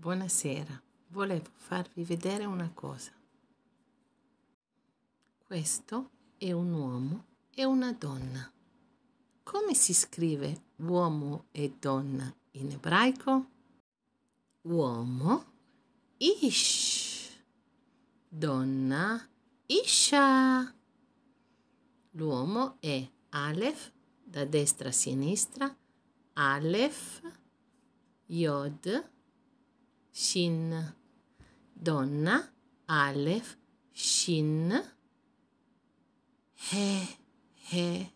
Buonasera, volevo farvi vedere una cosa. Questo è un uomo e una donna. Come si scrive uomo e donna in ebraico? Uomo, ish. Donna, isha. L'uomo è Aleph, da destra a sinistra, Aleph, Yod, Shin. Donna, Aleph, Shin. He, he.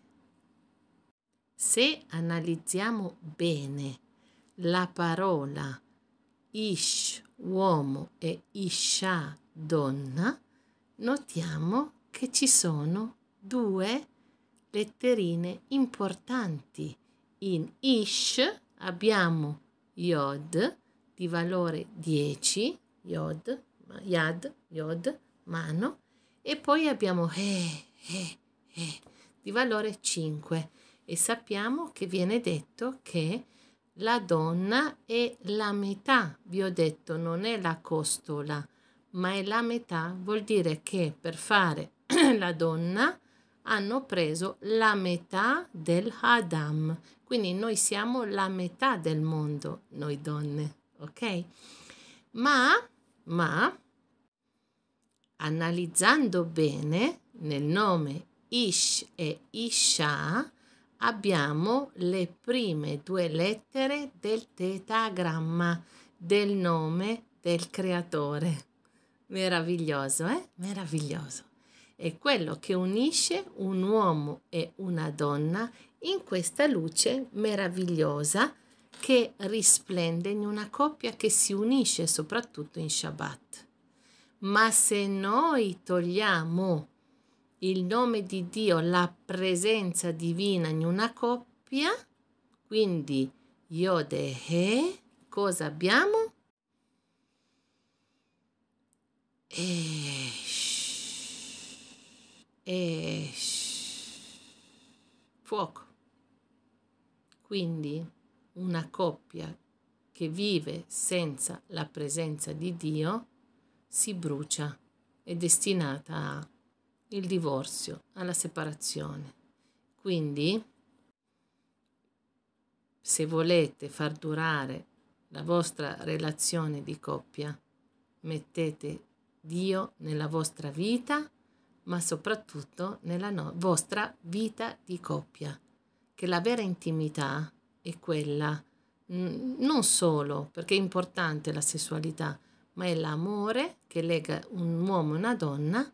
Se analizziamo bene la parola ish uomo e isha donna, notiamo che ci sono due letterine importanti. In ish abbiamo yod di valore 10, yod, yad, yod, mano, e poi abbiamo he, eh, eh, he, eh, he, di valore 5 e sappiamo che viene detto che la donna è la metà, vi ho detto, non è la costola, ma è la metà, vuol dire che per fare la donna hanno preso la metà del Adam, quindi noi siamo la metà del mondo, noi donne ok? Ma, ma, analizzando bene nel nome Ish e Isha abbiamo le prime due lettere del tetagramma del nome del creatore. Meraviglioso, eh? Meraviglioso. È quello che unisce un uomo e una donna in questa luce meravigliosa che risplende in una coppia che si unisce soprattutto in Shabbat. Ma se noi togliamo il nome di Dio, la presenza divina in una coppia, quindi Yodehe, cosa abbiamo? Esh, esh, fuoco. Quindi una coppia che vive senza la presenza di Dio si brucia, è destinata al divorzio, alla separazione. Quindi, se volete far durare la vostra relazione di coppia, mettete Dio nella vostra vita, ma soprattutto nella no vostra vita di coppia, che la vera intimità è quella non solo perché è importante la sessualità, ma è l'amore che lega un uomo e una donna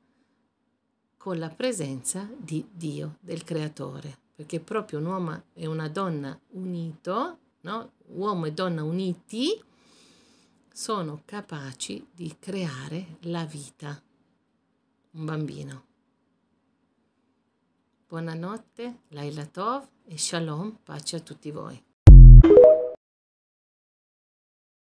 con la presenza di Dio, del Creatore, perché proprio un uomo e una donna unito, no? uomo e donna uniti, sono capaci di creare la vita, un bambino. Buonanotte, Laila Tov e Shalom, pace a tutti voi.